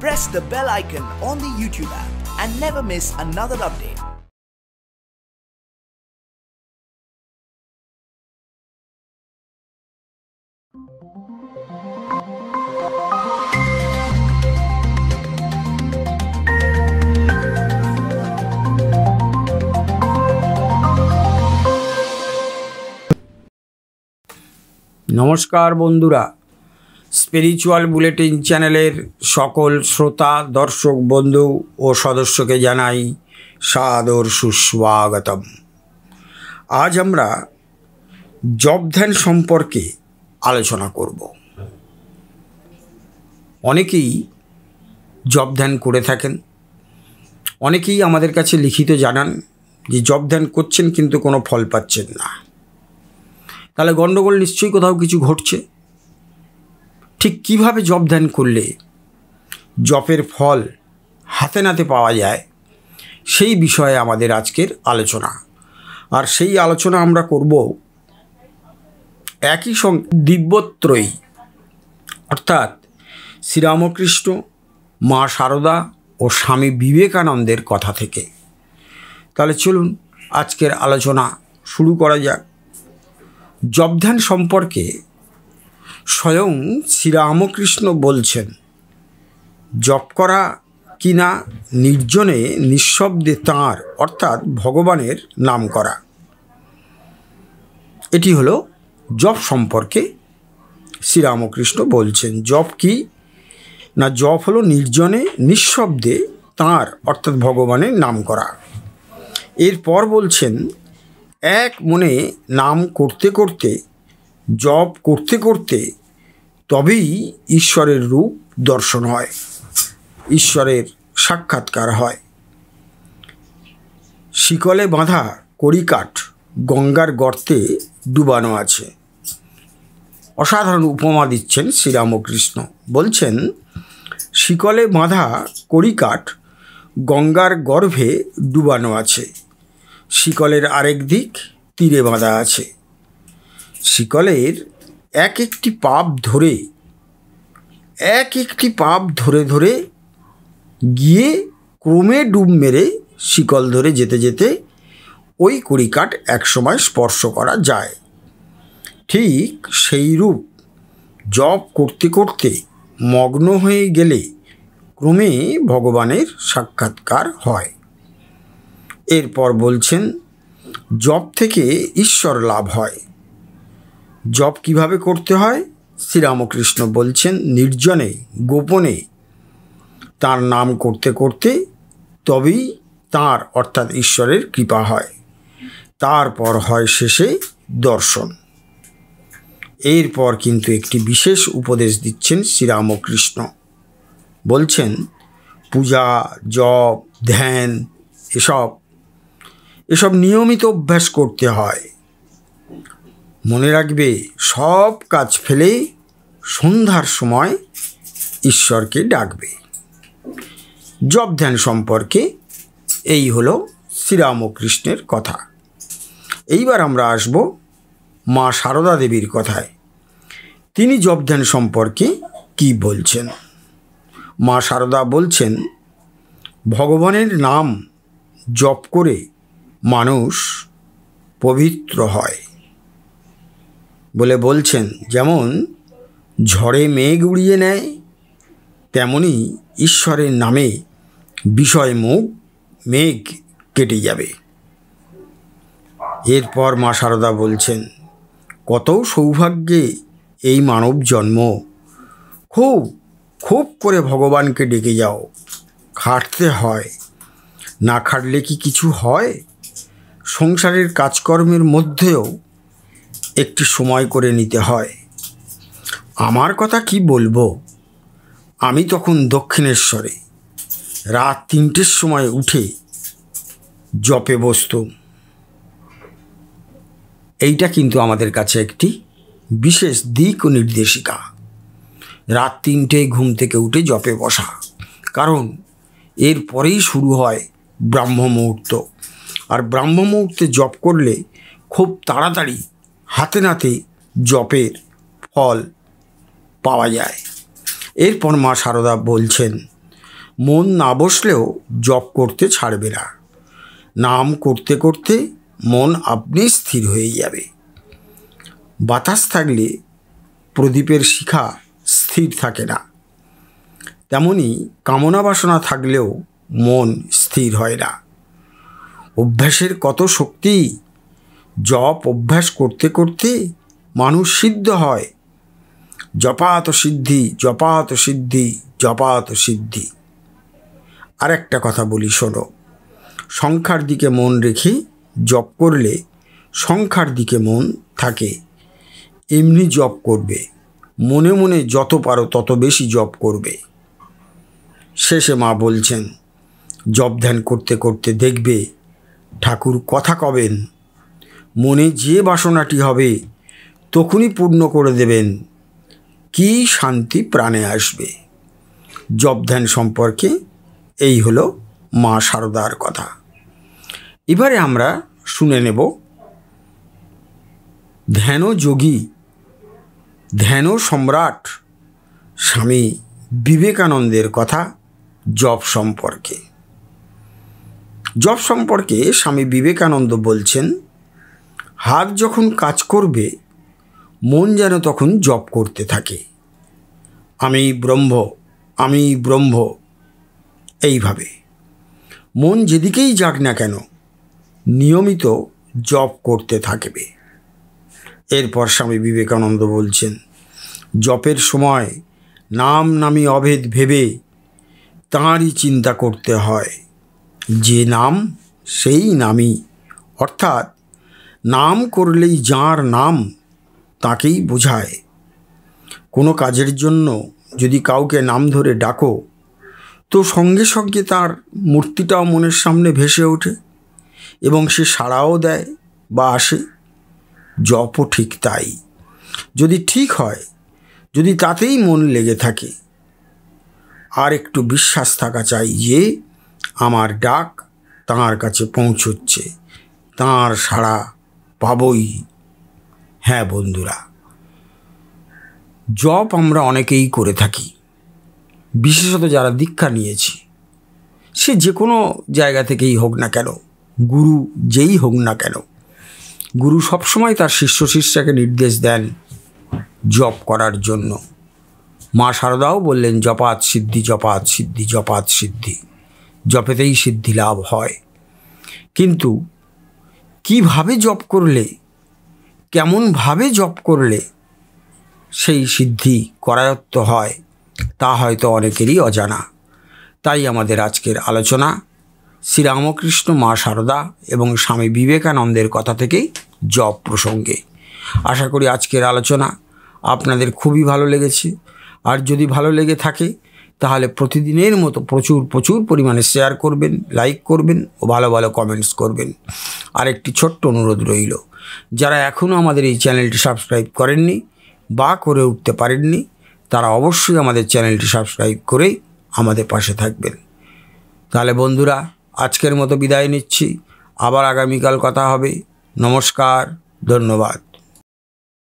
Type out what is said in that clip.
press the bell icon on the YouTube app and never miss another update. নমস্কার বন্ধুরা spiritual bulletin চ্যানেলের সকল শ্রোতা দর্শক বন্ধু ও সদস্যকে জানাই সাদর সুস্বাগতম আজ আমরা জব ধ্যান সম্পর্কে আলোচনা করব অনেকেই জব ধ্যান করে থাকেন অনেকেই আমাদের কাছে লিখিত জানান যে জব ধ্যান করছেন কিন্তু কোনো ফল পাচ্ছেন না তাহলে গণ্ডগোল নিশ্চয়ই কোথাও কিছু ঘটছে ঠিক কিভাবে জপ ধ্যান করলে জপের ফল হাতে নাতে পাওয়া যায় সেই বিষয়ে আমাদের আজকের আলোচনা আর সেই আলোচনা আমরা করব একই সঙ্গে দিব্যত্রয়ী অর্থাৎ শ্রীরামকৃষ্ণ মা শারদা ও স্বামী বিবেকানন্দের কথা থেকে তাহলে চলুন আজকের আলোচনা শুরু করা যাক জবধ্যান সম্পর্কে স্বয়ং শ্রীরামকৃষ্ণ বলছেন জপ করা কিনা নির্জনে নিঃশব্দে তাঁর অর্থাৎ ভগবানের নাম করা এটি হলো জপ সম্পর্কে শ্রীরামকৃষ্ণ বলছেন জপ কি না জপ হলো নির্জনে নিঃশব্দে তাঁর অর্থাৎ ভগবানের নাম করা এরপর বলছেন এক মনে নাম করতে করতে জপ করতে করতে তবেই ঈশ্বরের রূপ দর্শন হয় ঈশ্বরের সাক্ষাৎকার হয় শিকলে বাঁধা কড়িকাঠ গঙ্গার গর্তে ডুবানো আছে অসাধারণ উপমা দিচ্ছেন শ্রীরামকৃষ্ণ বলছেন শিকলে বাঁধা কড়িকাঠ গঙ্গার গর্ভে ডুবানো আছে শিকলের আরেক দিক তীরে বাঁধা আছে শিকলের এক একটি পাপ ধরে এক একটি পাপ ধরে ধরে গিয়ে ক্রমে ডুব মেরে শিকল ধরে যেতে যেতে ওই কুড়িকাঠ একসময় স্পর্শ করা যায় ঠিক সেই রূপ জপ করতে করতে মগ্ন হয়ে গেলে ক্রমে ভগবানের সাক্ষাৎকার হয় এরপর বলছেন জপ থেকে ঈশ্বর লাভ হয় জপ কিভাবে করতে হয় শ্রীরামকৃষ্ণ বলছেন নির্জনে গোপনে তার নাম করতে করতে তবেই তার অর্থাৎ ঈশ্বরের কৃপা হয় তারপর হয় শেষে দর্শন এরপর কিন্তু একটি বিশেষ উপদেশ দিচ্ছেন শ্রীরামকৃষ্ণ বলছেন পূজা জপ ধ্যান এসব এসব নিয়মিত অভ্যাস করতে হয় মনে রাখবে সব কাজ ফেলে সন্ধ্যার সময় ঈশ্বরকে ডাকবে জব ধ্যান সম্পর্কে এই হলো শ্রীরামকৃষ্ণের কথা এইবার আমরা আসব মা সারদা দেবীর কথায় তিনি জব ধ্যান সম্পর্কে কি বলছেন মা সারদা বলছেন ভগবানের নাম জপ করে মানুষ পবিত্র হয় বলে বলছেন যেমন ঝড়ে মেঘ উড়িয়ে নেয় তেমনি ঈশ্বরের নামে বিষয় মুখ মেঘ কেটে যাবে এরপর মা সারদা বলছেন কত সৌভাগ্যে এই মানব জন্ম খুব খুব করে ভগবানকে ডেকে যাও খাটতে হয় না খাটলে কি কিছু হয় সংসারের কাজকর্মের মধ্যেও একটি সময় করে নিতে হয় আমার কথা কি বলবো আমি তখন দক্ষিণেশ্বরে রাত তিনটের সময় উঠে জপে বসত এইটা কিন্তু আমাদের কাছে একটি বিশেষ দিক ও নির্দেশিকা রাত তিনটে ঘুম থেকে উঠে জপে বসা কারণ এর পরেই শুরু হয় ব্রাহ্ম মুহূর্ত আর ব্রাহ্ম মুহূর্তে জপ করলে খুব তাড়াতাড়ি হাতে নাতে জপের ফল পাওয়া যায় এরপর মা সারদা বলছেন মন না বসলেও জপ করতে ছাড়বে না নাম করতে করতে মন আপনি স্থির হয়ে যাবে বাতাস থাকলে প্রদীপের শিখা স্থির থাকে না তেমনি কামনা বাসনা থাকলেও মন স্থির হয় না অভ্যাসের কত শক্তি জপ অভ্যাস করতে করতে মানুষ সিদ্ধ হয় জপাত সিদ্ধি জপাত সিদ্ধি জপাত সিদ্ধি আর একটা কথা বলি শোনো সংখ্যার দিকে মন রেখে জপ করলে সংখ্যার দিকে মন থাকে এমনি জপ করবে মনে মনে যত পারো তত বেশি জপ করবে শেষে মা বলছেন জপ ধ্যান করতে করতে দেখবে ঠাকুর কথা কবেন মনে যে বাসনাটি হবে তখনই পূর্ণ করে দেবেন কি শান্তি প্রাণে আসবে জবধ্যান সম্পর্কে এই হল মা সারদার কথা এবারে আমরা শুনে নেব ধ্যান যোগী ধ্যান সম্রাট স্বামী বিবেকানন্দের কথা জব সম্পর্কে জব সম্পর্কে স্বামী বিবেকানন্দ বলছেন হাত যখন কাজ করবে মন যেন তখন জপ করতে থাকে আমি ব্রহ্ম আমি ব্রহ্ম এইভাবে মন যেদিকেই যাক না কেন নিয়মিত জপ করতে থাকবে এরপর স্বামী বিবেকানন্দ বলছেন জপের সময় নাম নামি অভেদ ভেবে তাঁরই চিন্তা করতে হয় যে নাম সেই নামই অর্থাৎ নাম করলেই যাঁর নাম তাকেই বোঝায় কোনো কাজের জন্য যদি কাউকে নাম ধরে ডাকো তো সঙ্গে সঙ্গে তার মূর্তিটাও মনের সামনে ভেসে ওঠে এবং সে সাড়াও দেয় বা আসে জপও ঠিক তাই যদি ঠিক হয় যদি তাতেই মন লেগে থাকে আর একটু বিশ্বাস থাকা চাই যে আমার ডাক তাঁর কাছে পৌঁছচ্ছে তাঁর সাড়া পাবই হ্যাঁ বন্ধুরা জব আমরা অনেকেই করে থাকি বিশেষত যারা দীক্ষা নিয়েছি সে যে কোনো জায়গা থেকেই হোক না কেন গুরু যেই হোক না কেন গুরু সবসময় তার শিষ্য শিষ্যাকে নির্দেশ দেন জপ করার জন্য মা শারদাও বললেন জপাত সিদ্ধি জপাত সিদ্ধি জপাত সিদ্ধি জপেতেই সিদ্ধি লাভ হয় কিন্তু কিভাবে জপ করলে কেমনভাবে জপ করলে সেই সিদ্ধি করায়ত্ত হয় তা হয়তো অনেকেরই অজানা তাই আমাদের আজকের আলোচনা শ্রীরামকৃষ্ণ মা সারদা এবং স্বামী বিবেকানন্দের কথা থেকেই জপ প্রসঙ্গে আশা করি আজকের আলোচনা আপনাদের খুবই ভালো লেগেছে আর যদি ভালো লেগে থাকে তাহলে প্রতিদিনের মতো প্রচুর প্রচুর পরিমাণে শেয়ার করবেন লাইক করবেন ও ভালো ভালো কমেন্টস করবেন আর একটি ছোট্ট অনুরোধ রইল যারা এখনও আমাদের এই চ্যানেলটি সাবস্ক্রাইব করেননি বা করে উঠতে পারেননি তারা অবশ্যই আমাদের চ্যানেলটি সাবস্ক্রাইব করেই আমাদের পাশে থাকবেন তাহলে বন্ধুরা আজকের মতো বিদায় নিচ্ছি আবার আগামীকাল কথা হবে নমস্কার ধন্যবাদ